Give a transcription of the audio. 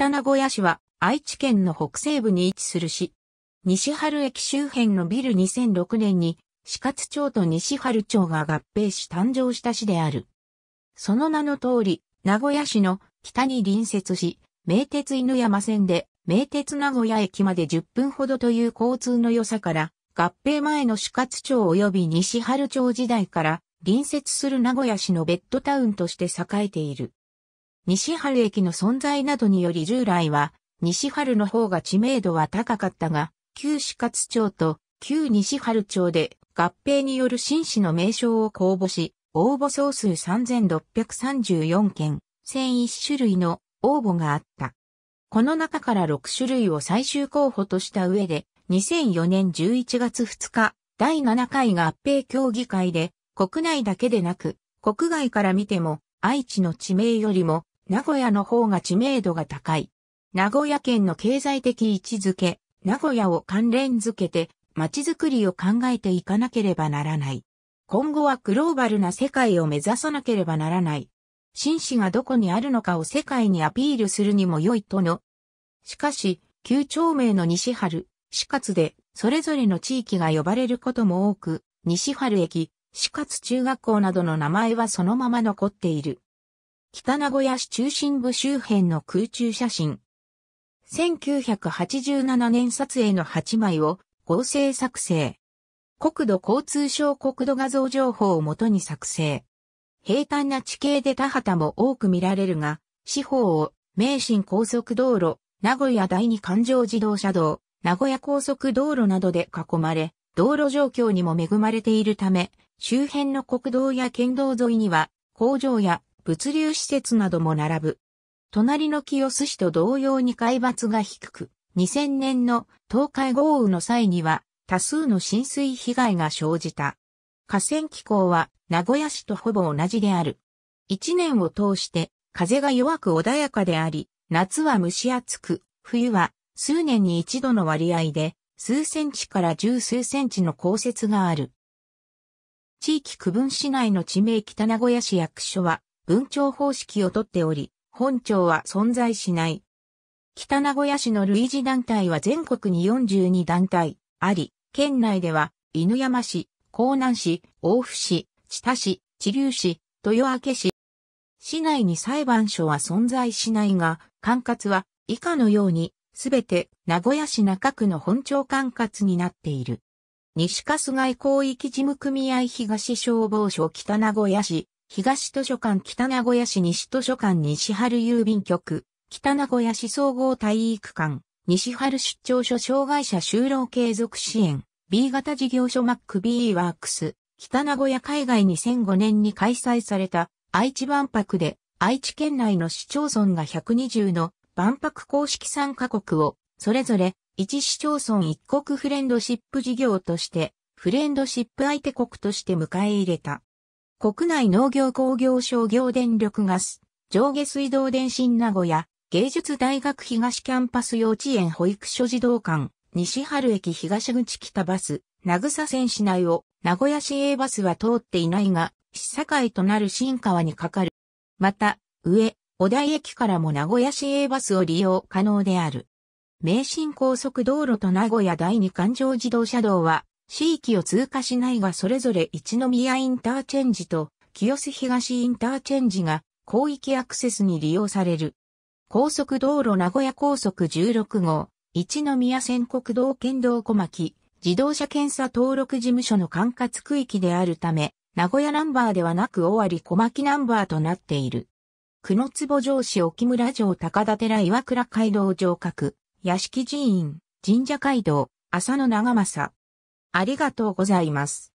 北名古屋市は愛知県の北西部に位置する市。西春駅周辺のビル2006年に四勝町と西春町が合併し誕生した市である。その名の通り、名古屋市の北に隣接し、名鉄犬山線で名鉄名古屋駅まで10分ほどという交通の良さから、合併前の四勝町及び西春町時代から隣接する名古屋市のベッドタウンとして栄えている。西春駅の存在などにより従来は、西春の方が知名度は高かったが、旧四活町と旧西春町で合併による新市の名称を公募し、応募総数3634件、1001種類の応募があった。この中から6種類を最終候補とした上で、2004年11月2日、第7回合併協議会で、国内だけでなく、国外から見ても、愛知の地名よりも、名古屋の方が知名度が高い。名古屋県の経済的位置づけ、名古屋を関連づけて、街づくりを考えていかなければならない。今後はグローバルな世界を目指さなければならない。紳士がどこにあるのかを世界にアピールするにも良いとの。しかし、旧町名の西春、死活で、それぞれの地域が呼ばれることも多く、西春駅、死活中学校などの名前はそのまま残っている。北名古屋市中心部周辺の空中写真。1987年撮影の8枚を合成作成。国土交通省国土画像情報をもとに作成。平坦な地形で田畑も多く見られるが、四方を名神高速道路、名古屋第二環状自動車道、名古屋高速道路などで囲まれ、道路状況にも恵まれているため、周辺の国道や県道沿いには工場や物流施設なども並ぶ。隣の清須市と同様に海抜が低く、2000年の東海豪雨の際には多数の浸水被害が生じた。河川気候は名古屋市とほぼ同じである。一年を通して風が弱く穏やかであり、夏は蒸し暑く、冬は数年に一度の割合で数センチから十数センチの降雪がある。地域区分市内の地名北名古屋市役所は文庁方式をとっており、本庁は存在しない。北名古屋市の類似団体は全国に42団体あり、県内では犬山市、江南市、大府市、知田市、知立市、豊明市。市内に裁判所は存在しないが、管轄は以下のように、すべて名古屋市中区の本庁管轄になっている。西春日井広域事務組合東消防署北名古屋市東図書館北名古屋市西図書館西春郵便局、北名古屋市総合体育館、西春出張所障害者就労継続支援、B 型事業所マック BE ワークス、北名古屋海外2005年に開催された愛知万博で愛知県内の市町村が120の万博公式参加国をそれぞれ一市町村一国フレンドシップ事業としてフレンドシップ相手国として迎え入れた。国内農業工業商業電力ガス、上下水道電信名古屋、芸術大学東キャンパス幼稚園保育所児童館、西春駅東口北バス、名草線市内を名古屋市営バスは通っていないが、市境となる新川にかかる。また、上、小田駅からも名古屋市営バスを利用可能である。名神高速道路と名古屋第二環状自動車道は、市域を通過しないがそれぞれ一宮インターチェンジと清洲東インターチェンジが広域アクセスに利用される。高速道路名古屋高速16号、一宮線国道県道小牧、自動車検査登録事務所の管轄区域であるため、名古屋ナンバーではなく尾張小牧ナンバーとなっている。久野坪城市沖村城高田寺岩倉街道城郭、屋敷寺院、神社街道、浅野長政、ありがとうございます。